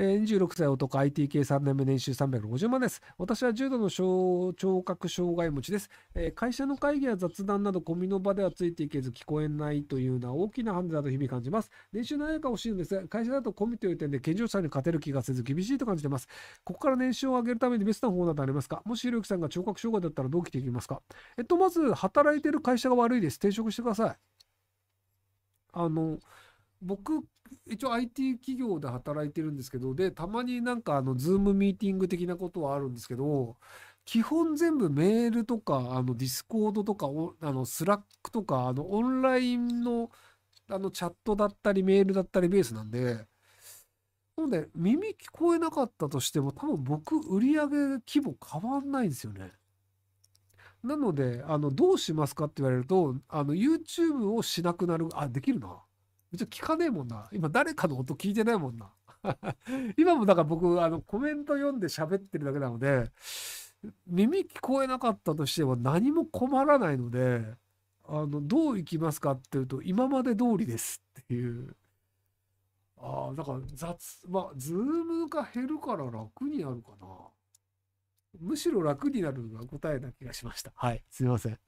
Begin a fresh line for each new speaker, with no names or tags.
え26歳男 IT 系3年目年収350万です。私は重度の聴覚障害持ちです、えー、会社の会議や雑談などコミの場ではついていけず聞こえないというのは大きなハンデだと日々感じます。年収何やか欲しいのですが、会社だとコミという点で健常者に勝てる気がせず厳しいと感じています。ここから年収を上げるためにベストな方などありますかもしひろゆきさんが聴覚障害だったらどう来ていきますかえっと、まず働いてる会社が悪いです。転職してください。あの、僕、一応 IT 企業で働いてるんですけど、で、たまになんかあの、ズームミーティング的なことはあるんですけど、基本全部メールとか、あの、ディスコードとか、あの、スラックとか、あの、オンラインの、あの、チャットだったり、メールだったりベースなんで、なので、耳聞こえなかったとしても、多分僕、売上規模変わんないんですよね。なので、あの、どうしますかって言われると、あの、YouTube をしなくなる、あ、できるな。別に聞かねえもんな。今誰かの音聞いてないもんな。今もだから僕、あの、コメント読んで喋ってるだけなので、耳聞こえなかったとしては何も困らないので、あの、どういきますかっていうと、今まで通りですっていう。ああ、だから雑、まあ、ズームが減るから楽になるかな。むしろ楽になるのが答えな気がしました。はい、すいません。